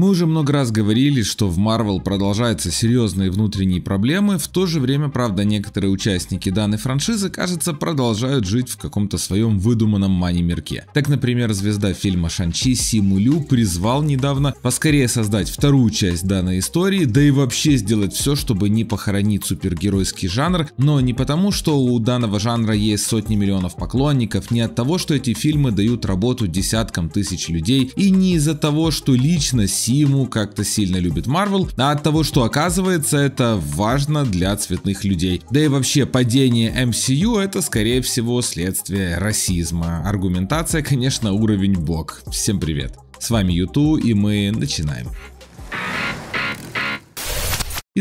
Мы уже много раз говорили, что в Marvel продолжаются серьезные внутренние проблемы, в то же время, правда, некоторые участники данной франшизы, кажется, продолжают жить в каком-то своем выдуманном мани Так, например, звезда фильма Шанчи Симу Лю призвал недавно поскорее создать вторую часть данной истории, да и вообще сделать все, чтобы не похоронить супергеройский жанр, но не потому, что у данного жанра есть сотни миллионов поклонников, не от того, что эти фильмы дают работу десяткам тысяч людей, и не из-за того, что лично Симу как-то сильно любит Марвел, а от того, что оказывается, это важно для цветных людей. Да и вообще падение MCU это скорее всего следствие расизма. Аргументация, конечно, уровень бог. Всем привет. С вами Юту и мы начинаем.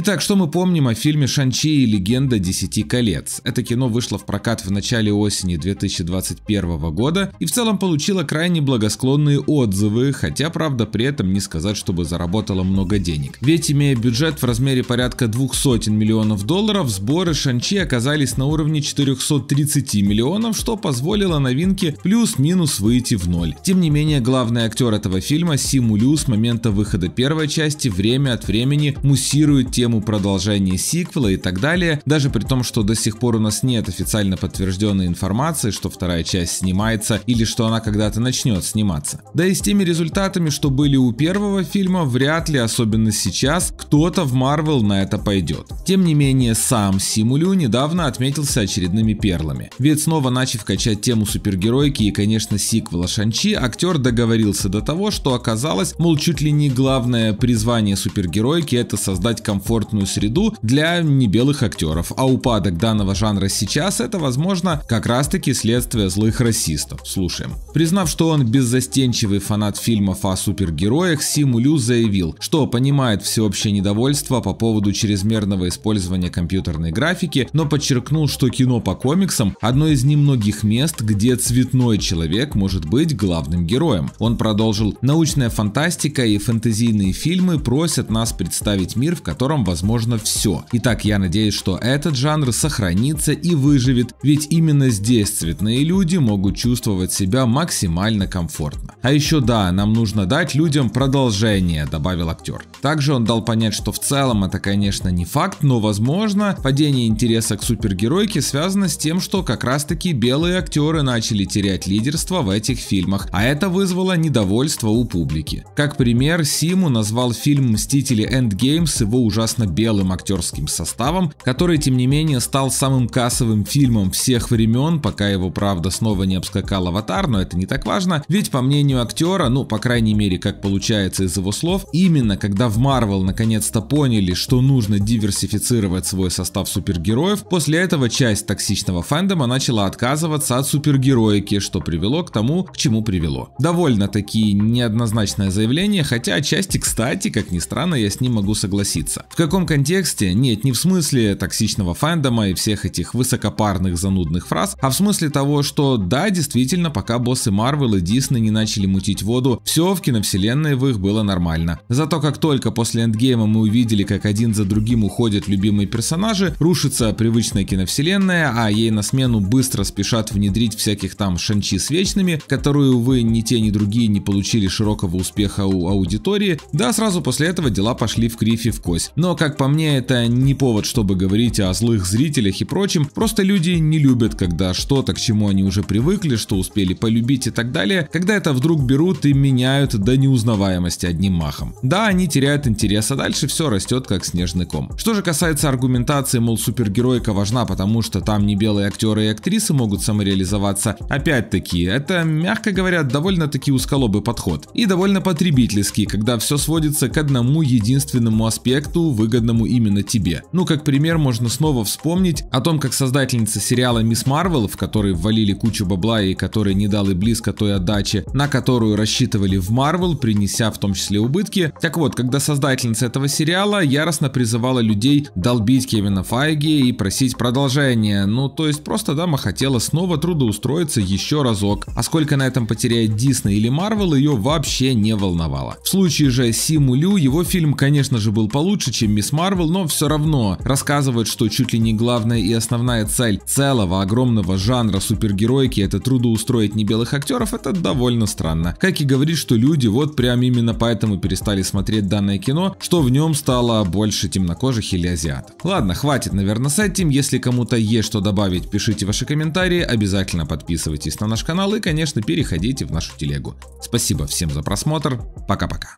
Итак, что мы помним о фильме «Шанчи и легенда Десяти колец»? Это кино вышло в прокат в начале осени 2021 года и в целом получило крайне благосклонные отзывы, хотя, правда, при этом не сказать, чтобы заработало много денег. Ведь, имея бюджет в размере порядка двух сотен миллионов долларов, сборы «Шанчи» оказались на уровне 430 миллионов, что позволило новинке плюс-минус выйти в ноль. Тем не менее, главный актер этого фильма Симулю с момента выхода первой части время от времени муссирует тему тему продолжения сиквела и так далее, даже при том, что до сих пор у нас нет официально подтвержденной информации, что вторая часть снимается или что она когда-то начнет сниматься. Да и с теми результатами, что были у первого фильма, вряд ли, особенно сейчас, кто-то в Марвел на это пойдет. Тем не менее, сам Симулю недавно отметился очередными перлами. Ведь снова начав качать тему супергеройки и, конечно, сиквела Шанчи, актер договорился до того, что оказалось, мол, чуть ли не главное призвание супергеройки это создать комфорт комфортную среду для небелых актеров, а упадок данного жанра сейчас это, возможно, как раз-таки следствие злых расистов. Слушаем. Признав, что он беззастенчивый фанат фильмов о супергероях, Симу Лю заявил, что понимает всеобщее недовольство по поводу чрезмерного использования компьютерной графики, но подчеркнул, что кино по комиксам – одно из немногих мест, где цветной человек может быть главным героем. Он продолжил, научная фантастика и фэнтезийные фильмы просят нас представить мир, в котором котором возможно все. Итак, я надеюсь, что этот жанр сохранится и выживет, ведь именно здесь цветные люди могут чувствовать себя максимально комфортно. А еще да, нам нужно дать людям продолжение, добавил актер. Также он дал понять, что в целом это, конечно, не факт, но возможно падение интереса к супергеройке связано с тем, что как раз таки белые актеры начали терять лидерство в этих фильмах, а это вызвало недовольство у публики. Как пример, Симу назвал фильм «Мстители Эндгейм» с его ужасным красно-белым актерским составом, который, тем не менее, стал самым кассовым фильмом всех времен, пока его, правда, снова не обскакал «Аватар», но это не так важно, ведь, по мнению актера, ну, по крайней мере, как получается из его слов, именно когда в Марвел наконец-то поняли, что нужно диверсифицировать свой состав супергероев, после этого часть токсичного фэндома начала отказываться от супергероики, что привело к тому, к чему привело. Довольно-таки неоднозначное заявление, хотя отчасти, кстати, как ни странно, я с ним могу согласиться. В каком контексте? Нет, не в смысле токсичного фэндома и всех этих высокопарных занудных фраз, а в смысле того, что да, действительно, пока боссы Марвел и Дисней не начали мутить воду, все в киновселенной в их было нормально. Зато как только после эндгейма мы увидели, как один за другим уходят любимые персонажи, рушится привычная киновселенная, а ей на смену быстро спешат внедрить всяких там шанчи с вечными, которые, увы, ни те, ни другие не получили широкого успеха у аудитории, да, сразу после этого дела пошли в крифе в кость. Но но, как по мне, это не повод, чтобы говорить о злых зрителях и прочем. Просто люди не любят, когда что-то, к чему они уже привыкли, что успели полюбить и так далее, когда это вдруг берут и меняют до неузнаваемости одним махом. Да, они теряют интерес, а дальше все растет как снежный ком. Что же касается аргументации, мол, супергеройка важна, потому что там не белые актеры и актрисы могут самореализоваться, опять-таки, это, мягко говоря, довольно-таки усколобый подход. И довольно потребительский, когда все сводится к одному единственному аспекту, выгодному именно тебе. Ну, как пример, можно снова вспомнить о том, как создательница сериала «Мисс Марвел», в который ввалили кучу бабла и который не дал и близко той отдачи, на которую рассчитывали в Марвел, принеся в том числе убытки. Так вот, когда создательница этого сериала яростно призывала людей долбить Кевина Файги и просить продолжение, ну, то есть просто дама хотела снова трудоустроиться еще разок, а сколько на этом потеряет Дисней или Марвел, ее вообще не волновало. В случае же Симу Лю, его фильм, конечно же, был получше, чем чем Мисс Марвел, но все равно рассказывает, что чуть ли не главная и основная цель целого огромного жанра супергероики это трудоустроить не белых актеров, это довольно странно. Как и говорит, что люди вот прям именно поэтому перестали смотреть данное кино, что в нем стало больше темнокожих или азиатов. Ладно, хватит, наверное, с этим. Если кому-то есть что добавить, пишите ваши комментарии, обязательно подписывайтесь на наш канал и, конечно, переходите в нашу телегу. Спасибо всем за просмотр. Пока-пока.